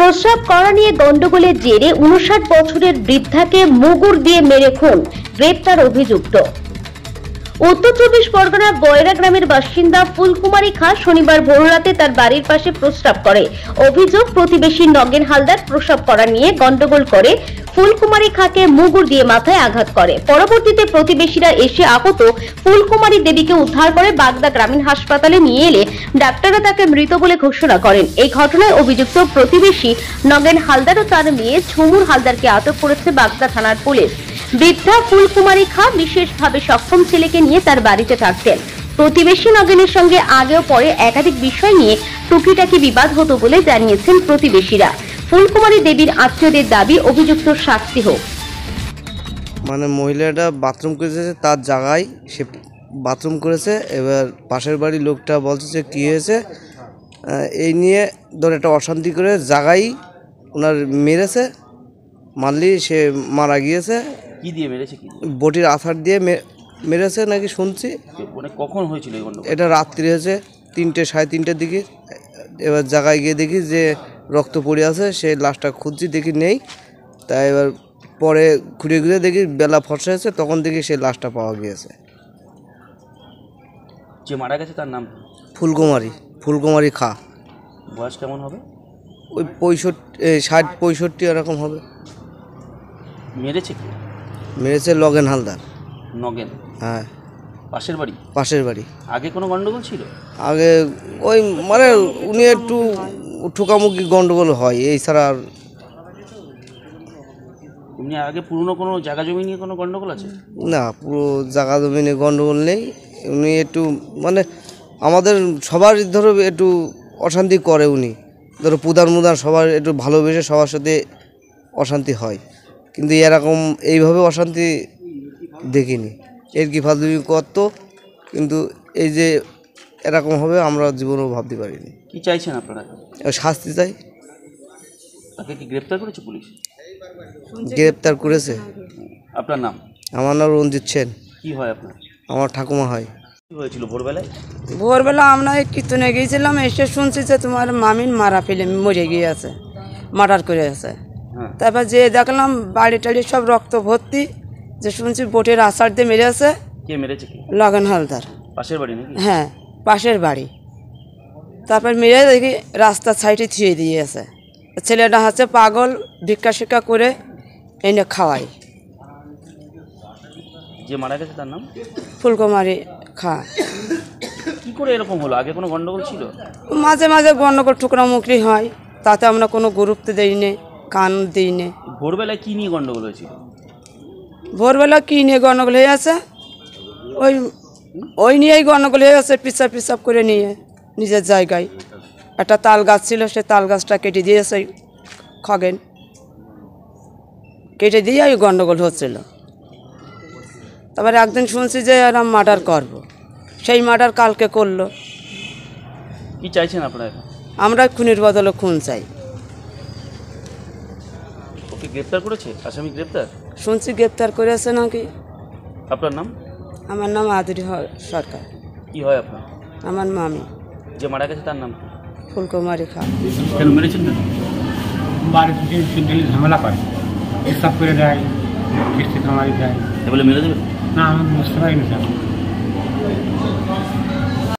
প্রস্রাব করা নিয়ে গন্ডগোলের জেরে উনষাট বছরের বৃদ্ধাকে মুগুর দিয়ে মেরে খুন গ্রেপ্তার অভিযুক্ত উত্তর চব্বিশ পরগনার বয়রা গ্রামের বাসিন্দা ফুলকুমারী খা শনিবার ভোররাতে তার বাড়ির পাশে প্রস্রাব করে অভিযোগ প্রতিবেশী নগেন হালদার প্রস্রাব করা নিয়ে গন্ডগোল করে ফুলকুমারী খাকে মুগুর দিয়ে মাথায় আঘাত করে পরবর্তীতে প্রতিবেশীরা এসে আহত ফুলকুমারী দেবীকে উদ্ধার করে বাগদা গ্রামীণ হাসপাতালে নিয়ে এলে ডাক্তাররা তাকে মৃত বলে ঘোষণা করেন এই ঘটনায় অভিযুক্ত প্রতিবেশী নগেন হালদার ও তার মেয়ে ঝুমুর হালদারকে আটক করেছে বাগদা থানার পুলিশ বৃদ্ধা ফুলকুমারী খা বিশেষভাবে সক্ষম ছেলেকে নিয়ে তার বাড়িতে থাকতেন প্রতিবেশী নগেনের সঙ্গে আগেও পরে একাধিক বিষয় নিয়ে টুকিটাকি বিবাদ হতো বলে জানিয়েছেন প্রতিবেশীরা ফুলকুমারী দেবীর আত্মীয়দের দাবি অভিযুক্ত শাস্তি হোক মানে মহিলাটা বাথরুম করেছে তার জায়গায় সে বাথরুম করেছে এবার পাশের বাড়ির লোকটা বলছে যে কী হয়েছে এই নিয়ে ধর একটা অশান্তি করে জায়গায় ওনার মেরেছে মারলি সে মারা গিয়েছে কি দিয়ে মেরেছে বটির আথার দিয়ে মেরেছে নাকি শুনছি মানে কখন হয়েছিল এটা রাত্রি হয়েছে তিনটে সাড়ে তিনটের দিকে এবার জায়গায় গিয়ে দেখি যে রক্ত পড়ে আছে সেই লাশটা খুঁজছি দেখি নেই তাই এবার পরে ঘুরে ঘুরে দেখি বেলা ফর্সা আছে তখন দেখি সেই লাশটা পাওয়া গিয়েছে যে মারা গেছে তার নাম ফুলকুমারী ফুলকুমারী খা বয়স কেমন হবে ওই পঁয়ষট্টি ষাট পঁয়ষট্টি এরকম হবে মেরেছে কি মেরেছে লগেন হালদার নগেন হ্যাঁ পাশের বাড়ি পাশের বাড়ি আগে কোনো গন্ডগোল ছিল আগে ওই মানে উনি একটু ঠোকামুখি গন্ডগোল হয় এই ছাড়া আর আগে পুরনো কোনো জায়গা জমি নিয়ে কোনো গন্ডগোল আছে না পুরো জায়গা জমি নিয়ে গন্ডগোল নেই উনি একটু মানে আমাদের সবার ধরো একটু অশান্তি করে উনি ধরো পুদার মুদান সবার একটু ভালোবেসে সবার সাথে অশান্তি হয় কিন্তু এরকম এইভাবে অশান্তি দেখিনি এর কি ফাজলিমি করত কিন্তু এই যে এরকম হবে আমরা জীবনেও ভাবতে পারিনি কি চাইছেন আপনারা শাস্তি চাই তাকে কি গ্রেপ্তার করেছে পুলিশ গ্রেপ্তার করেছে আপনার নাম আমার নাম রঞ্জিত সেন কি হয় আপনার আমার ঠাকুমা হয় ভোরবেলা আমরা কীর্তনে গিয়েছিলাম এসে শুনছি যে তোমার মামিন মারা ফেলে মরে গিয়ে আছে মার্ডার করে আছে হ্যাঁ। তারপর যে দেখলাম বাড়ি টাড়ি সব রক্ত ভর্তি যে শুনছি বোটের আষাঢ় দিয়ে মেরেছে লগন হালদার পাশের বাড়ি হ্যাঁ পাশের বাড়ি তারপর মেয়ে দেখি রাস্তার সাইডে থিয়ে দিয়ে আছে ছেলেটা হচ্ছে পাগল ভিক্ষা শিক্ষা করে এনে খাওয়াই যে মারা গেছে তার নাম ফুলকুমারি খা কি করে এরকম হলো আগে কোনো গন্ডগোল ছিল মাঝে মাঝে গন্ডগোল টুকরা হয় তাতে আমরা কোনো গুরুত্ব দিই নে কান দিই নে ভোরবেলা কী নিয়ে গন্ডগোল হয়েছিল ভোরবেলা কী নিয়ে গন্ডগোল হয়ে আছে ওই ওই নিয়েই গণগুলি হয়ে গেছে পিসাব পিসাব করে নিয়ে নিজের জায়গায় একটা তাল গাছ ছিল সে তাল গাছটা কেটে দিয়েছে খগেন কেটে দিয়ে ওই গণ্ডগোল হচ্ছিল তারপরে একদিন শুনছি যে এরম মার্ডার করব। সেই মার্ডার কালকে করলো কি চাইছেন আপনারা আমরা খুনের বদলে খুন চাই ওকে গ্রেপ্তার করেছে আসামি গ্রেপ্তার শুনছি গ্রেপ্তার করেছে নাকি আপনার নাম আমার নাম আদুরি সরকার কি হয় আপনার আমার মামি যে মারা গেছে তার নাম ফুলকুমারী খা কেন মেরেছেন ঝামেলা করে এসব করে দেয় থামারি দেয় বলে মেরে দেবে না আমি বুঝতে পারিনি স্যার